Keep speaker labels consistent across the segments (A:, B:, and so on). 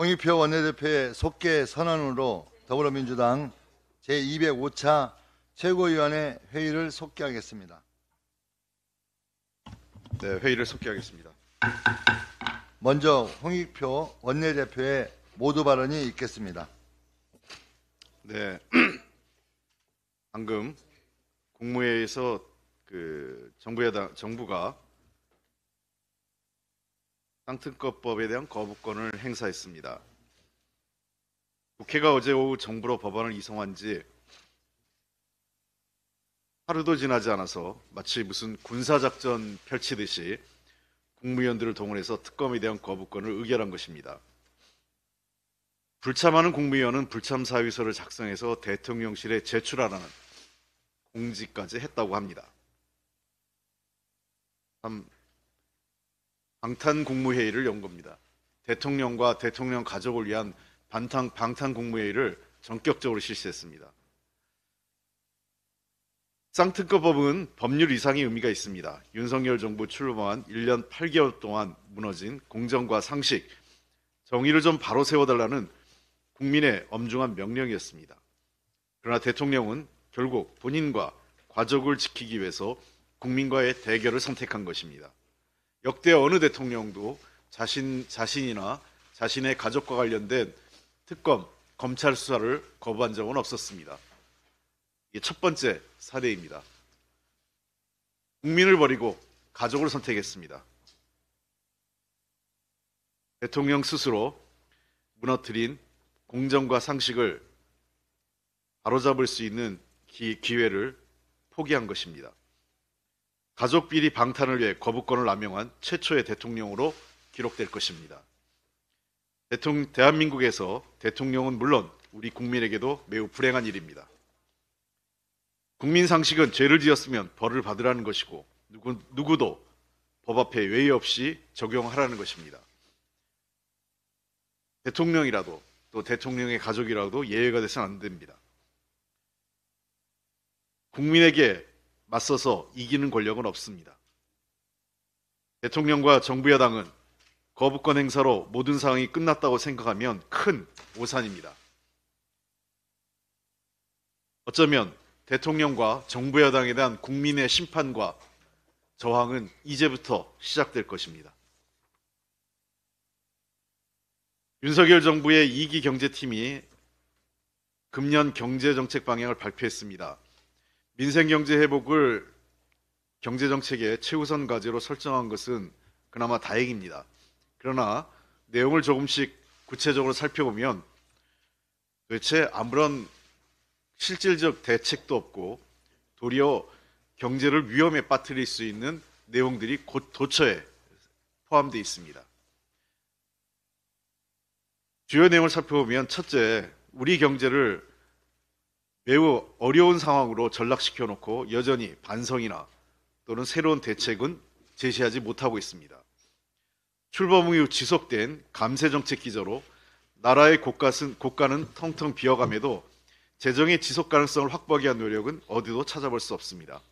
A: 홍익표 원내대표의 속개 선언으로 더불어민주당 제205차 최고위원회 회의를 속개하겠습니다.
B: 네, 회의를 속개하겠습니다.
A: 먼저 홍익표 원내대표의 모두 발언이 있겠습니다.
B: 네, 방금 국무회의에서 그 정부 야당 정부가 상특허법에 대한 거부권을 행사했습니다. 국회가 어제 오후 정부로 법안을 이송한 지 하루도 지나지 않아서 마치 무슨 군사작전 펼치듯이 국무위원들을 동원해서 특검에 대한 거부권을 의결한 것입니다. 불참하는 국무위원은 불참 사위서를 작성해서 대통령실에 제출하라는 공지까지 했다고 합니다. 참 방탄 국무회의를 연 겁니다. 대통령과 대통령 가족을 위한 방탄, 방탄 국무회의를 전격적으로 실시했습니다. 쌍특허법은 법률 이상의 의미가 있습니다. 윤석열 정부 출범한 1년 8개월 동안 무너진 공정과 상식, 정의를 좀 바로 세워달라는 국민의 엄중한 명령이었습니다. 그러나 대통령은 결국 본인과 가족을 지키기 위해서 국민과의 대결을 선택한 것입니다. 역대 어느 대통령도 자신 자신이나 자신의 가족과 관련된 특검 검찰 수사를 거부한 적은 없었습니다. 이게 첫 번째 사례입니다. 국민을 버리고 가족을 선택했습니다. 대통령 스스로 무너뜨린 공정과 상식을 바로잡을 수 있는 기, 회를 포기한 것입니다. 가족 비리 방탄을 위해 거부권을 남용한 최초의 대통령으로 기록될 것입니다. 대통령, 대한민국에서 대통령은 물론 우리 국민에게도 매우 불행한 일입니다. 국민 상식은 죄를 지었으면 벌을 받으라는 것이고 누구, 누구도 법 앞에 외의 없이 적용하라는 것입니다. 대통령이라도 또 대통령의 가족이라도 예외가 돼서는 안 됩니다. 국민에게 맞서서 이기는 권력은 없습니다. 대통령과 정부 여당은 거부권 행사로 모든 상황이 끝났다고 생각하면 큰 오산입니다. 어쩌면 대통령과 정부 여당에 대한 국민의 심판과 저항은 이제부터 시작될 것입니다. 윤석열 정부의 2기 경제팀이 금년 경제정책 방향을 발표했습니다. 민생경제 회복을 경제정책의 최우선 과제로 설정한 것은 그나마 다행입니다. 그러나 내용을 조금씩 구체적으로 살펴보면 도대체 아무런 실질적 대책도 없고 도리어 경제를 위험에 빠뜨릴 수 있는 내용들이 곧 도처에 포함되어 있습니다. 주요 내용을 살펴보면 첫째, 우리 경제를 매우 어려운 상황으로 전락시켜 놓고 여전히 반성이나 또는 새로운 대책은 제시하지 못하고 있습니다. 출범 후 지속된 감세 정책 기저로 나라의 곳가는, 곳가는 텅텅 비어감에도 재정의 지속 가능성을 확보하기 위한 노력은 어디도 찾아볼 수 없습니다.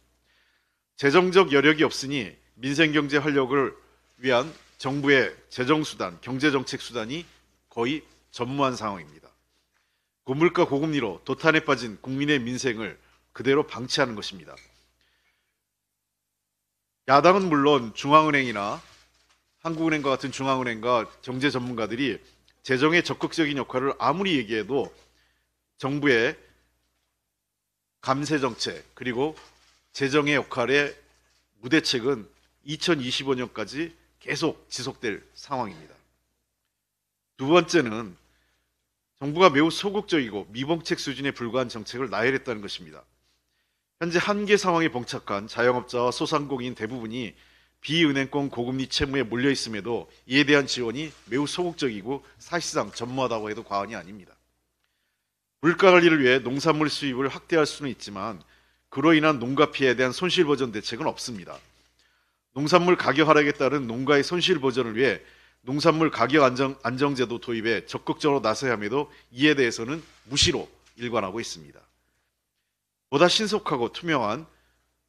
B: 재정적 여력이 없으니 민생 경제 활력을 위한 정부의 재정 수단, 경제 정책 수단이 거의 전무한 상황입니다. 고물가 고금리로 도탄에 빠진 국민의 민생을 그대로 방치하는 것입니다. 야당은 물론 중앙은행이나 한국은행과 같은 중앙은행과 경제 전문가들이 재정의 적극적인 역할을 아무리 얘기해도 정부의 감세 정책 그리고 재정의 역할의 무대책은 2025년까지 계속 지속될 상황입니다. 두 번째는 정부가 매우 소극적이고 미봉책 수준에 불과한 정책을 나열했다는 것입니다. 현재 한계 상황에 봉착한 자영업자와 소상공인 대부분이 비은행권 고금리 채무에 몰려 있음에도 이에 대한 지원이 매우 소극적이고 사실상 전무하다고 해도 과언이 아닙니다. 물가 관리를 위해 농산물 수입을 확대할 수는 있지만 그로 인한 농가 피해에 대한 손실 보전 대책은 없습니다. 농산물 가격 하락에 따른 농가의 손실 보전을 위해 농산물 가격 안정, 안정제도 도입에 적극적으로 나서야 함에도 이에 대해서는 무시로 일관하고 있습니다. 보다 신속하고 투명한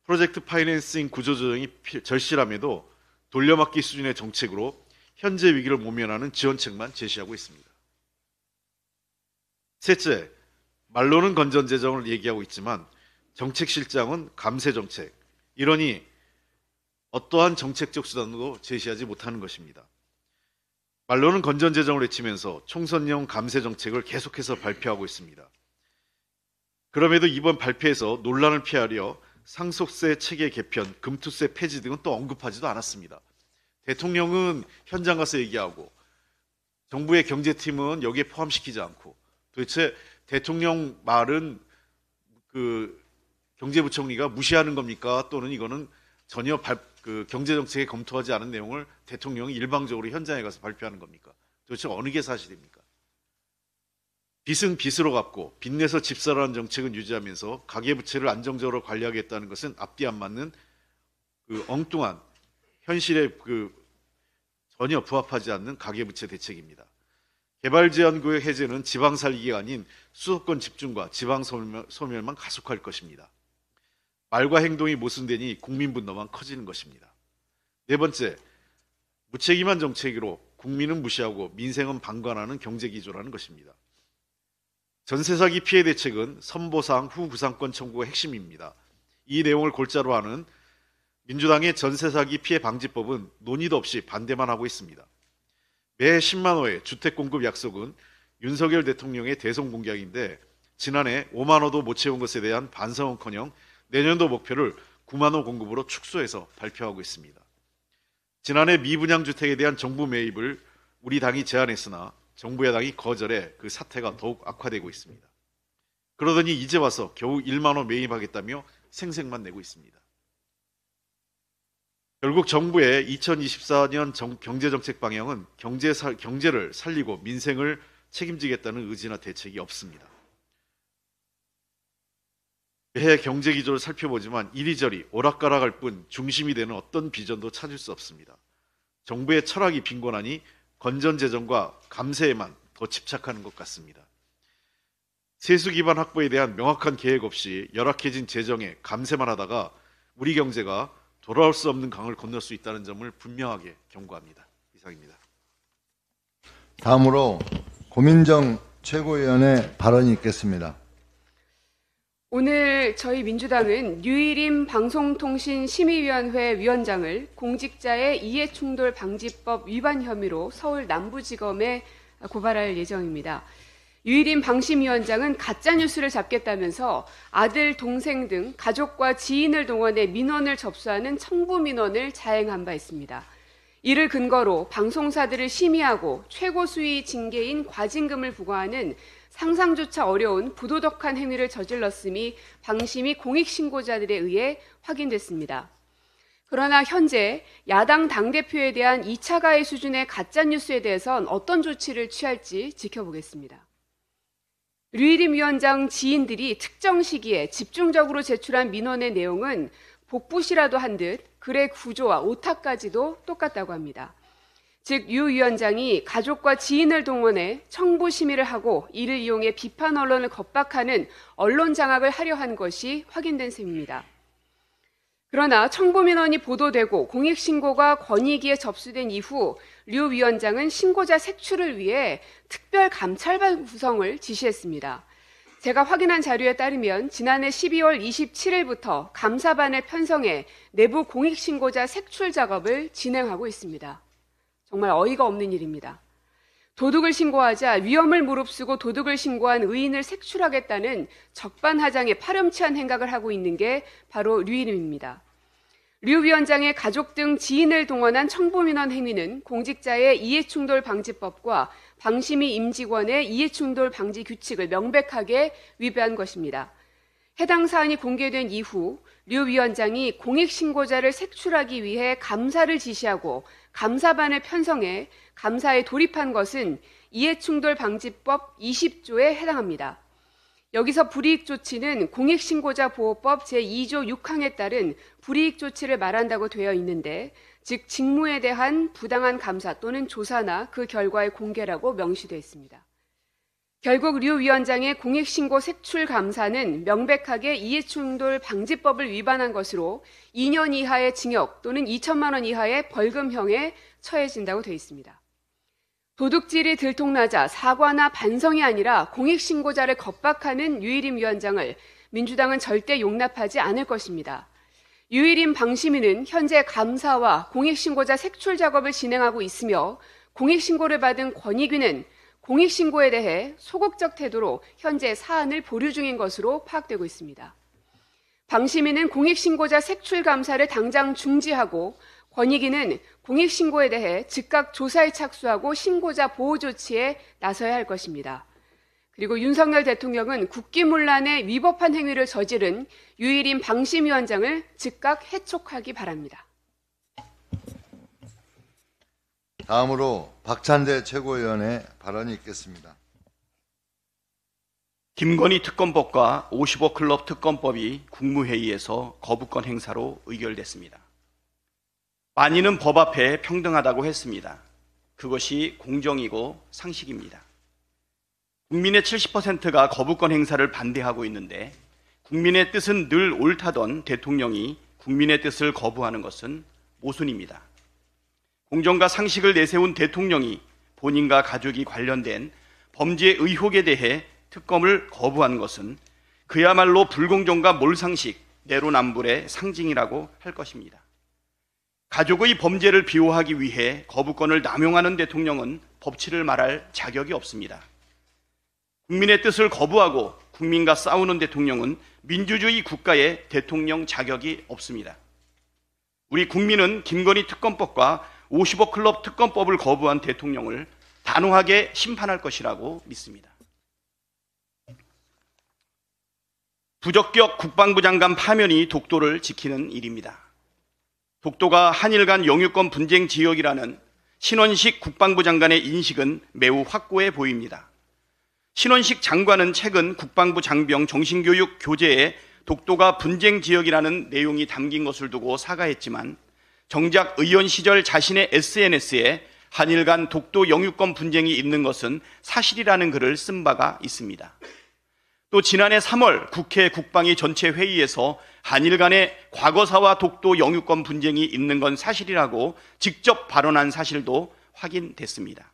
B: 프로젝트 파이낸싱 구조조정이 절실함에도 돌려막기 수준의 정책으로 현재 위기를 모면하는 지원책만 제시하고 있습니다. 셋째, 말로는 건전재정을 얘기하고 있지만 정책 실장은 감세 정책, 이러니 어떠한 정책적 수단도 제시하지 못하는 것입니다. 말로는 건전 재정을 외치면서 총선용 감세 정책을 계속해서 발표하고 있습니다. 그럼에도 이번 발표에서 논란을 피하려 상속세 체계 개편, 금투세 폐지 등은 또 언급하지도 않았습니다. 대통령은 현장 가서 얘기하고 정부의 경제팀은 여기에 포함시키지 않고 도대체 대통령 말은 그 경제부총리가 무시하는 겁니까? 또는 이거는 전혀 발, 그 경제 정책에 검토하지 않은 내용을 대통령이 일방적으로 현장에 가서 발표하는 겁니까? 도대체 어느 게 사실입니까? 빚은 빚으로 갚고 빚내서 집사라는 정책은 유지하면서 가계부채를 안정적으로 관리하겠다는 것은 앞뒤 안 맞는 그 엉뚱한 현실에 그 전혀 부합하지 않는 가계부채 대책입니다. 개발제한구역 해제는 지방 살기가 아닌 수도권 집중과 지방 소멸만 가속할 것입니다. 말과 행동이 모순되니 국민 분노만 커지는 것입니다. 네 번째, 무책임한 정책으로 국민은 무시하고 민생은 방관하는 경제 기조라는 것입니다. 전세 사기 피해 대책은 선보상 후 구상권 청구의 핵심입니다. 이 내용을 골자로 하는 민주당의 전세 사기 피해 방지법은 논의도 없이 반대만 하고 있습니다. 매 10만 호의 주택 공급 약속은 윤석열 대통령의 대선 공약인데 지난해 5만 호도 못 채운 것에 대한 반성은커녕 내년도 목표를 9만 호 공급으로 축소해서 발표하고 있습니다. 지난해 미분양 주택에 대한 정부 매입을 우리 당이 제안했으나 정부 야당이 거절해 그 사태가 더욱 악화되고 있습니다. 그러더니 이제 와서 겨우 1만 호 매입하겠다며 생색만 내고 있습니다. 결국 정부의 2024년 정, 경제정책 방향은 경제 경제를 살리고 민생을 책임지겠다는 의지나 대책이 없습니다. 해외 경제 기조를 살펴보지만 이리저리 오락가락할 뿐 중심이 되는 어떤 비전도 찾을 수 없습니다. 정부의 철학이 빈곤하니 건전 재정과 감세에만 더 집착하는 것 같습니다. 세수 기반 확보에 대한 명확한 계획 없이 열악해진 재정에 감세만 하다가 우리 경제가 돌아올 수 없는 강을 건널 수 있다는 점을 분명하게 경고합니다. 이상입니다.
A: 다음으로 고민정 최고위원의 발언이 있겠습니다.
C: 오늘 저희 민주당은 뉴일임 방송통신심의위원회 위원장을 공직자의 이해충돌 방지법 위반 혐의로 서울 남부지검에 고발할 예정입니다. 유일인 방심위원장은 가짜뉴스를 잡겠다면서 아들, 동생 등 가족과 지인을 동원해 민원을 접수하는 청부 민원을 자행한 바 있습니다. 이를 근거로 방송사들을 심의하고 최고 수위 징계인 과징금을 부과하는 상상조차 어려운 부도덕한 행위를 저질렀음이 방심이 공익신고자들에 의해 확인됐습니다. 그러나 현재 야당 당대표에 대한 2차 가해 수준의 가짜뉴스에 대해선 어떤 조치를 취할지 지켜보겠습니다. 류일임 위원장 지인들이 특정 시기에 집중적으로 제출한 민원의 내용은 복붙이라도 한 듯 글의 구조와 오타까지도 똑같다고 합니다. 즉, 유 위원장이 가족과 지인을 동원해 청부 심의를 하고 이를 이용해 비판 언론을 겁박하는 언론 장악을 하려 한 것이 확인된 셈입니다. 그러나 청부민원이 보도되고 공익신고가 권익위에 접수된 이후 류 위원장은 신고자 색출을 위해 특별 감찰반 구성을 지시했습니다. 제가 확인한 자료에 따르면 지난해 12월 27일부터 감사반을 편성해 내부 공익신고자 색출 작업을 진행하고 있습니다. 정말 어이가 없는 일입니다. 도둑을 신고하자 위험을 무릅쓰고 도둑을 신고한 의인을 색출하겠다는 적반하장의 파렴치한 생각을 하고 있는 게 바로 류인입니다. 류 위원장의 가족 등 지인을 동원한 청부민원 행위는 공직자의 이해충돌 방지법과 방심위 임직원의 이해충돌 방지 규칙을 명백하게 위배한 것입니다. 해당 사안이 공개된 이후 류 위원장이 공익신고자를 색출하기 위해 감사를 지시하고 감사반을 편성해 감사에 돌입한 것은 이해충돌 방지법 20조에 해당합니다. 여기서 불이익 조치는 공익신고자 보호법 제2조 6항에 따른 불이익 조치를 말한다고 되어 있는데, 즉 직무에 대한 부당한 감사 또는 조사나 그 결과의 공개라고 명시되어 있습니다. 결국 류 위원장의 공익신고 색출 감사는 명백하게 이해충돌 방지법을 위반한 것으로 2년 이하의 징역 또는 2천만 원 이하의 벌금형에 처해진다고 되어 있습니다. 도둑질이 들통나자 사과나 반성이 아니라 공익신고자를 겁박하는 유일임 위원장을 민주당은 절대 용납하지 않을 것입니다. 유일임 방심위는 현재 감사와 공익신고자 색출 작업을 진행하고 있으며 공익신고를 받은 권익위는 공익신고에 대해 소극적 태도로 현재 사안을 보류 중인 것으로 파악되고 있습니다. 방심위는 공익신고자 색출 감사를 당장 중지하고 권익위는 공익신고에 대해 즉각 조사에 착수하고 신고자 보호 조치에 나서야 할 것입니다. 그리고 윤석열 대통령은 국기문란의 위법한 행위를 저지른 유일인 방심위원장을 즉각 해촉하기 바랍니다.
A: 다음으로 박찬대 최고위원의 발언이 있겠습니다. 김건희 특검법과 55 클럽
D: 특검법이 국무회의에서 거부권 행사로 의결됐습니다. 많이는 법 앞에 평등하다고 했습니다. 그것이 공정이고 상식입니다. 국민의 70%가 거부권 행사를 반대하고 있는데 국민의 뜻은 늘 옳다던 대통령이 국민의 뜻을 거부하는 것은 모순입니다. 공정과 상식을 내세운 대통령이 본인과 가족이 관련된 범죄 의혹에 대해 특검을 거부한 것은 그야말로 불공정과 몰상식, 내로남불의 상징이라고 할 것입니다. 가족의 범죄를 비호하기 위해 거부권을 남용하는 대통령은 법치를 말할 자격이 없습니다. 국민의 뜻을 거부하고 국민과 싸우는 대통령은 민주주의 국가의 대통령 자격이 없습니다. 우리 국민은 김건희 특검법과 50억 클럽 특검법을 거부한 대통령을 단호하게 심판할 것이라고 믿습니다. 부적격 국방부 장관 파면이 독도를 지키는 일입니다. 독도가 한일 간 영유권 분쟁 지역이라는 신원식 국방부 장관의 인식은 매우 확고해 보입니다. 신원식 장관은 최근 국방부 장병 정신교육 교재에 독도가 분쟁 지역이라는 내용이 담긴 것을 두고 사과했지만 정작 의원 시절 자신의 SNS에 한일 간 독도 영유권 분쟁이 있는 것은 사실이라는 글을 쓴 바가 있습니다. 또 지난해 3월 국회 국방위 전체 회의에서 한일 간의 과거사와 독도 영유권 분쟁이 있는 건 사실이라고 직접 발언한 사실도 확인됐습니다.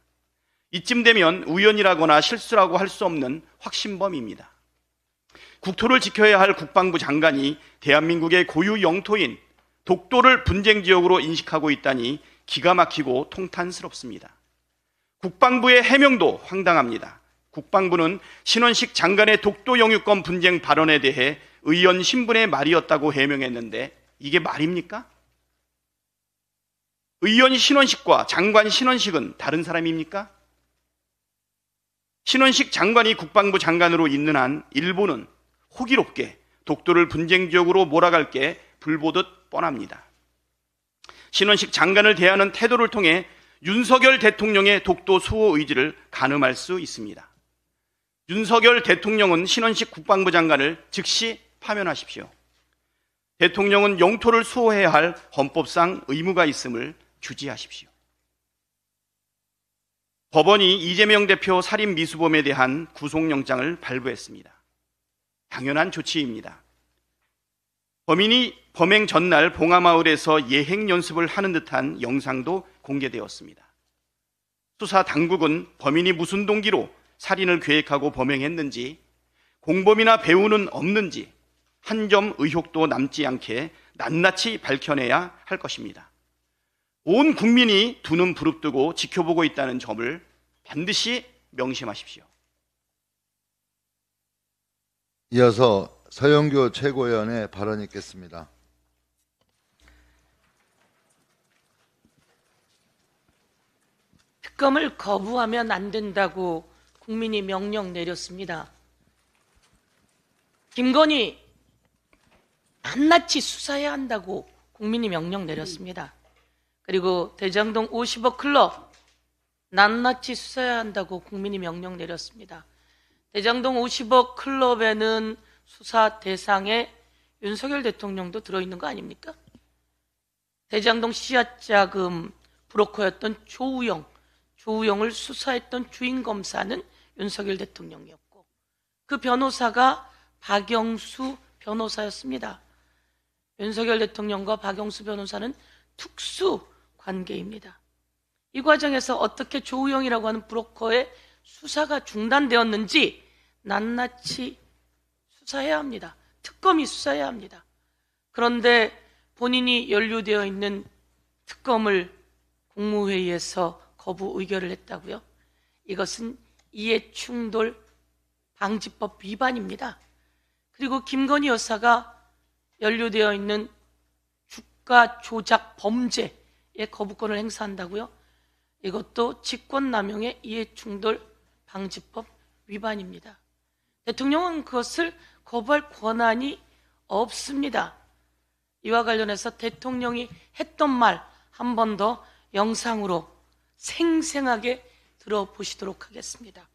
D: 이쯤 되면 우연이라거나 실수라고 할 수 없는 확신범입니다. 국토를 지켜야 할 국방부 장관이 대한민국의 고유 영토인 독도를 분쟁 지역으로 인식하고 있다니 기가 막히고 통탄스럽습니다. 국방부의 해명도 황당합니다. 국방부는 신원식 장관의 독도 영유권 분쟁 발언에 대해 의원 신분의 말이었다고 해명했는데 이게 말입니까? 의원 신원식과 장관 신원식은 다른 사람입니까? 신원식 장관이 국방부 장관으로 있는 한 일본은 호기롭게 독도를 분쟁 지역으로 몰아갈 게 불보듯 뻔합니다. 신원식 장관을 대하는 태도를 통해 윤석열 대통령의 독도 수호 의지를 가늠할 수 있습니다. 윤석열 대통령은 신원식 국방부 장관을 즉시 파면하십시오. 대통령은 영토를 수호해야 할 헌법상 의무가 있음을 주지하십시오 법원이 이재명 대표 살인 미수범에 대한 구속영장을 발부했습니다. 당연한 조치입니다. 범인이 범행 전날 봉하마을에서 예행 연습을 하는 듯한 영상도 공개되었습니다. 수사 당국은 범인이 무슨 동기로 살인을 계획하고 범행했는지, 공범이나 배우는 없는지 한 점 의혹도 남지 않게 낱낱이 밝혀내야 할 것입니다. 온 국민이 두 눈 부릅뜨고 지켜보고 있다는 점을 반드시
A: 명심하십시오. 이어서 서영교 최고위원의 발언이 있겠습니다.
E: 특검을 거부하면 안 된다고 국민이 명령 내렸습니다. 김건희 낱낱이 수사해야 한다고 국민이 명령 내렸습니다. 그리고 대장동 50억 클럽 낱낱이 수사해야 한다고 국민이 명령 내렸습니다. 대장동 50억 클럽에는 수사 대상에 윤석열 대통령도 들어있는 거 아닙니까? 대장동 씨앗 자금 브로커였던 조우영 조우영을 수사했던 주인 검사는 윤석열 대통령이었고 그 변호사가 박영수 변호사였습니다. 윤석열 대통령과 박영수 변호사는 특수 관계입니다. 이 과정에서 어떻게 조우영이라고 하는 브로커의 수사가 중단되었는지 낱낱이 수사해야 합니다. 특검이 수사해야 합니다. 그런데 본인이 연루되어 있는 특검을 국무회의에서 거부 의결을 했다고요? 이것은 이해 충돌 방지법 위반입니다. 그리고 김건희 여사가 연루되어 있는 주가 조작 범죄에 거부권을 행사한다고요? 이것도 직권남용의 이해충돌 방지법 위반입니다. 대통령은 그것을 거부할 권한이 없습니다. 이와 관련해서 대통령이 했던 말 한 번 더 영상으로 생생하게 들어보시도록 하겠습니다.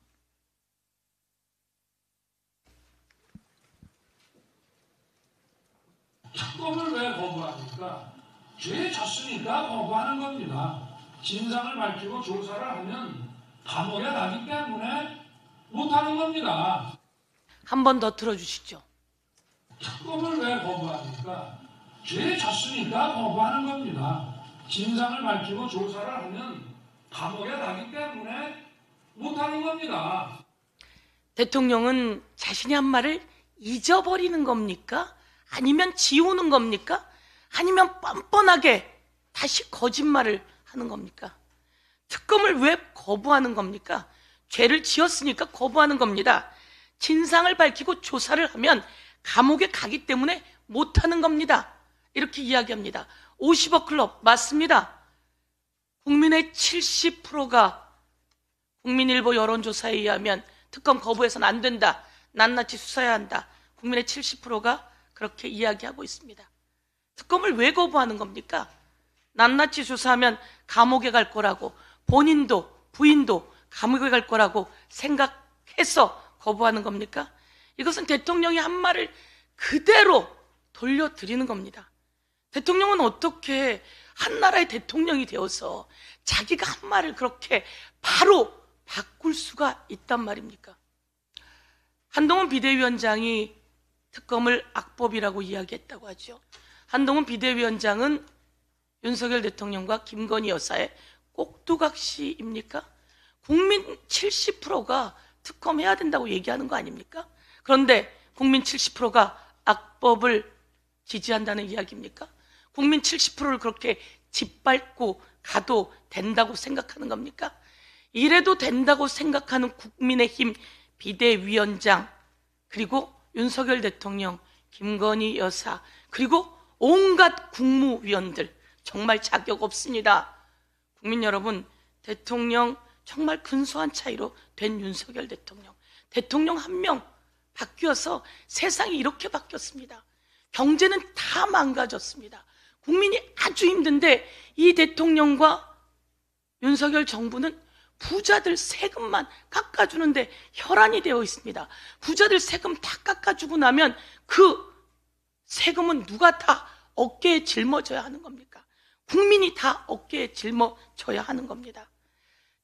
A: 특검을 왜 거부합니까? 죄 졌으니까 거부하는 겁니다. 진상을 밝히고 조사를 하면 감옥에 가기 때문에
E: 못하는 겁니다. 한 번 더 들어주시죠. 특검을 왜 거부합니까? 죄 졌으니까
A: 거부하는 겁니다. 진상을 밝히고 조사를 하면 감옥에 가기 때문에 못하는 겁니다.
E: 대통령은 자신이 한 말을 잊어버리는 겁니까? 아니면 지우는 겁니까? 아니면 뻔뻔하게 다시 거짓말을 하는 겁니까? 특검을 왜 거부하는 겁니까? 죄를 지었으니까 거부하는 겁니다. 진상을 밝히고 조사를 하면 감옥에 가기 때문에 못하는 겁니다. 이렇게 이야기합니다. 50억 클럽 맞습니다. 국민의 70%가 국민일보 여론조사에 의하면 특검 거부해서는 안 된다. 낱낱이 수사해야 한다. 국민의 70%가 그렇게 이야기하고 있습니다. 특검을 왜 거부하는 겁니까? 낱낱이 수사하면 감옥에 갈 거라고 본인도 부인도 감옥에 갈 거라고 생각해서 거부하는 겁니까? 이것은 대통령이 한 말을 그대로 돌려드리는 겁니다. 대통령은 어떻게 한 나라의 대통령이 되어서 자기가 한 말을 그렇게 바로 바꿀 수가 있단 말입니까? 한동훈 비대위원장이 특검을 악법이라고 이야기했다고 하죠. 한동훈 비대위원장은 윤석열 대통령과 김건희 여사의 꼭두각시입니까? 국민 70%가 특검해야 된다고 얘기하는 거 아닙니까? 그런데 국민 70%가 악법을 지지한다는 이야기입니까? 국민 70%를 그렇게 짓밟고 가도 된다고 생각하는 겁니까? 이래도 된다고 생각하는 국민의힘 비대위원장 그리고 윤석열 대통령, 김건희 여사 그리고 온갖 국무위원들 정말 자격 없습니다. 국민 여러분 대통령 정말 근소한 차이로 된 윤석열 대통령 대통령 한 명 바뀌어서 세상이 이렇게 바뀌었습니다. 경제는 다 망가졌습니다. 국민이 아주 힘든데 이 대통령과 윤석열 정부는 부자들 세금만 깎아주는데 혈안이 되어 있습니다. 부자들 세금 다 깎아주고 나면 그 세금은 누가 다 어깨에 짊어져야 하는 겁니까? 국민이 다 어깨에 짊어져야 하는 겁니다.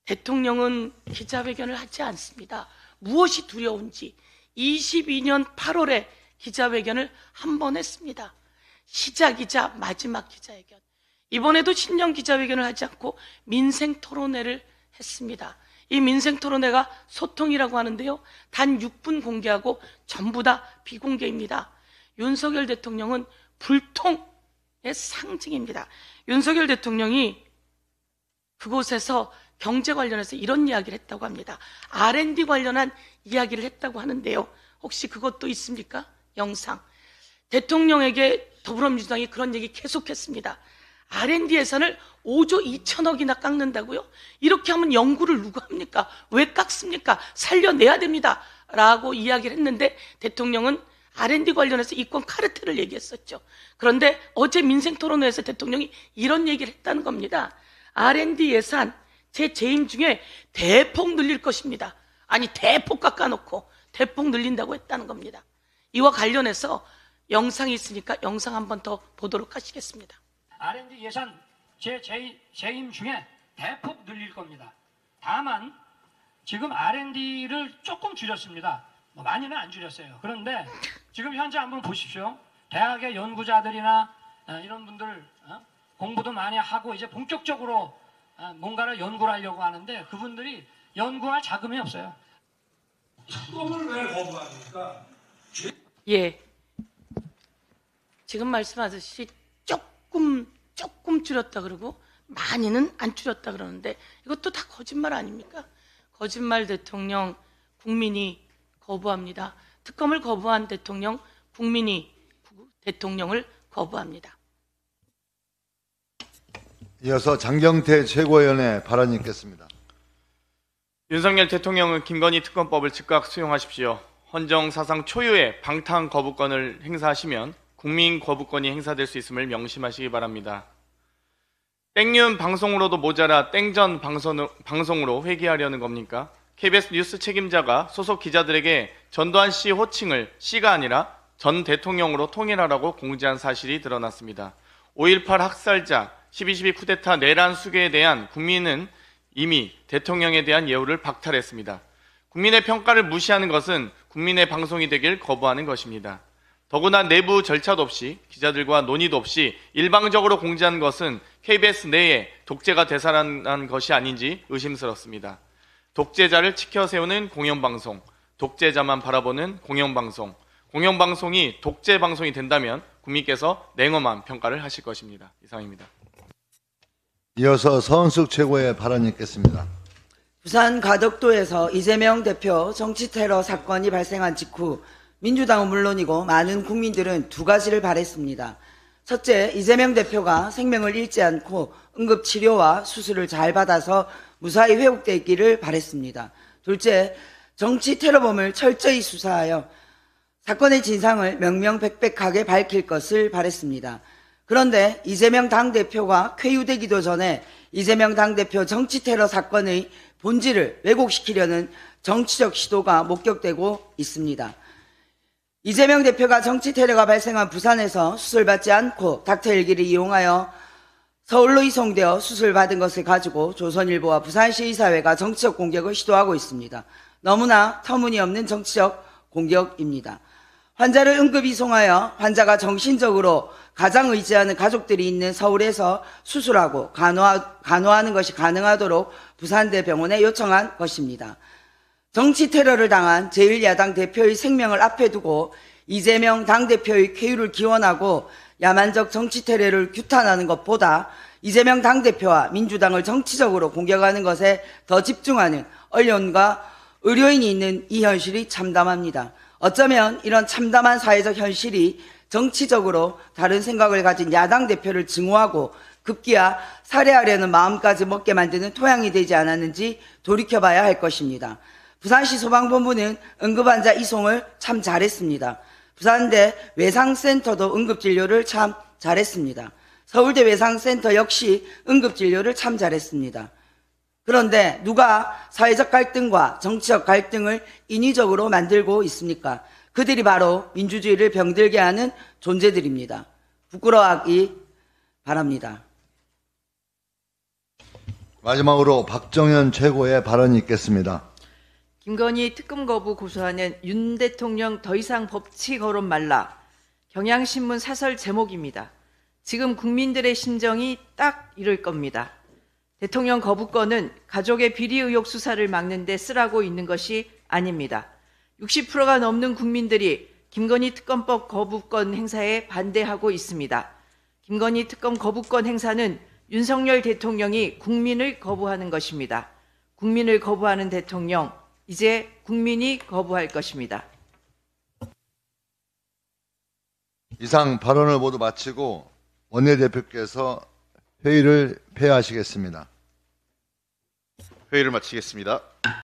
E: 대통령은 기자회견을 하지 않습니다. 무엇이 두려운지 22년 8월에 기자회견을 한 번 했습니다. 시작이자 마지막 기자회견. 이번에도 신년 기자회견을 하지 않고 민생 토론회를 했습니다. 이 민생 토론회가 소통이라고 하는데요. 단 6분 공개하고 전부 다 비공개입니다. 윤석열 대통령은 불통의 상징입니다. 윤석열 대통령이 그곳에서 경제 관련해서 이런 이야기를 했다고 합니다. R&D 관련한 이야기를 했다고 하는데요. 혹시 그것도 있습니까? 영상. 대통령에게 더불어민주당이 그런 얘기 계속했습니다. R&D 예산을 5조 2천억이나 깎는다고요? 이렇게 하면 연구를 누구 합니까? 왜 깎습니까? 살려내야 됩니다. 라고 이야기를 했는데 대통령은 R&D 관련해서 이권 카르텔을 얘기했었죠. 그런데 어제 민생 토론회에서 대통령이 이런 얘기를 했다는 겁니다. R&D 예산 제 재임 중에 대폭 늘릴 것입니다. 아니 대폭 깎아놓고 대폭 늘린다고 했다는 겁니다. 이와 관련해서 영상이 있으니까 영상 한번 더 보도록 하시겠습니다. R&D 예산 제 재임 중에 대폭 늘릴 겁니다. 다만 지금 R&D를 조금 줄였습니다. 뭐 많이는 안 줄였어요. 그런데 지금 현재 한번 보십시오. 대학의 연구자들이나 어, 이런 분들 어, 공부도 많이 하고 이제 본격적으로 어, 뭔가를 연구를 하려고 하는데 그분들이 연구할 자금이 없어요. 특검을
A: 왜 거부합니까?
E: 예. 지금 말씀하듯이 조금 조금 줄였다 그러고 많이는 안 줄였다 그러는데 이것도 다 거짓말 아닙니까? 거짓말 대통령 국민이 거부합니다. 특검을 거부한 대통령 국민이 대통령을 거부합니다.
A: 이어서 장경태 최고위원의 발언이 있겠습니다.
F: 윤석열 대통령은 김건희 특검법을 즉각 수용하십시오. 헌정 사상 초유의 방탄 거부권을 행사하시면 국민 거부권이 행사될 수 있음을 명심하시기 바랍니다. 땡윤 방송으로도 모자라 땡전 방송으로 회귀하려는 겁니까? KBS 뉴스 책임자가 소속 기자들에게 전두환 씨 호칭을 씨가 아니라 전 대통령으로 통일하라고 공지한 사실이 드러났습니다. 5.18 학살자, 12.12 쿠데타 내란 수계에 대한 국민은 이미 대통령에 대한 예우를 박탈했습니다. 국민의 평가를 무시하는 것은 국민의 방송이 되길 거부하는 것입니다. 더구나 내부 절차도 없이 기자들과 논의도 없이 일방적으로 공지한 것은 KBS 내에 독재가 되살아난 것이 아닌지 의심스럽습니다. 독재자를 치켜세우는 공영방송, 독재자만 바라보는 공영방송, 공영방송이 독재방송이 된다면 국민께서 냉엄한 평가를 하실 것입니다. 이상입니다.
A: 이어서 서은숙 최고의 발언이 있겠습니다.
G: 부산 가덕도에서 이재명 대표 정치 테러 사건이 발생한 직후 민주당은 물론이고 많은 국민들은 두 가지를 바랬습니다. 첫째, 이재명 대표가 생명을 잃지 않고 응급치료와 수술을 잘 받아서 무사히 회복되 있기를 바랬습니다. 둘째, 정치 테러범을 철저히 수사하여 사건의 진상을 명명백백하게 밝힐 것을 바랬습니다. 그런데 이재명 당대표가 쾌유되기도 전에 이재명 당대표 정치 테러 사건의 본질을 왜곡시키려는 정치적 시도가 목격되고 있습니다. 이재명 대표가 정치 테러가 발생한 부산에서 수술받지 않고 닥터일기를 이용하여 서울로 이송되어 수술받은 것을 가지고 조선일보와 부산시의사회가 정치적 공격을 시도하고 있습니다. 너무나 터무니없는 정치적 공격입니다. 환자를 응급 이송하여 환자가 정신적으로 가장 의지하는 가족들이 있는 서울에서 수술하고 간호하, 는 것이 가능하도록 부산대병원에 요청한 것입니다. 정치 테러를 당한 제1야당 대표의 생명을 앞에 두고 이재명 당대표의 쾌유를 기원하고 야만적 정치 테러를 규탄하는 것보다 이재명 당대표와 민주당을 정치적으로 공격하는 것에 더 집중하는 언론과 의료인이 있는 이 현실이 참담합니다. 어쩌면 이런 참담한 사회적 현실이 정치적으로 다른 생각을 가진 야당 대표를 증오하고 급기야 살해하려는 마음까지 먹게 만드는 토양이 되지 않았는지 돌이켜봐야 할 것입니다. 부산시 소방본부는 응급환자 이송을 참 잘했습니다. 부산대 외상센터도 응급진료를 참 잘했습니다. 서울대 외상센터 역시 응급진료를 참 잘했습니다. 그런데 누가 사회적 갈등과 정치적 갈등을 인위적으로 만들고 있습니까? 그들이 바로 민주주의를 병들게 하는 존재들입니다. 부끄러워하기 바랍니다.
A: 마지막으로 박정현 최고의 발언이 있겠습니다.
G: 김건희 특검 거부 고소하는 윤 대통령 더 이상 법치 거론 말라. 경향신문 사설 제목입니다. 지금 국민들의 심정이 딱 이럴 겁니다. 대통령 거부권은 가족의 비리 의혹 수사를 막는데 쓰라고 있는 것이 아닙니다. 60%가 넘는 국민들이 김건희 특검법 거부권 행사에 반대하고 있습니다. 김건희 특검 거부권 행사는 윤석열 대통령이 국민을 거부하는 것입니다. 국민을 거부하는 대통령, 이제 국민이 거부할 것입니다.
A: 이상 발언을 모두 마치고 원내대표께서 회의를 폐하시겠습니다.
B: 회의를 마치겠습니다.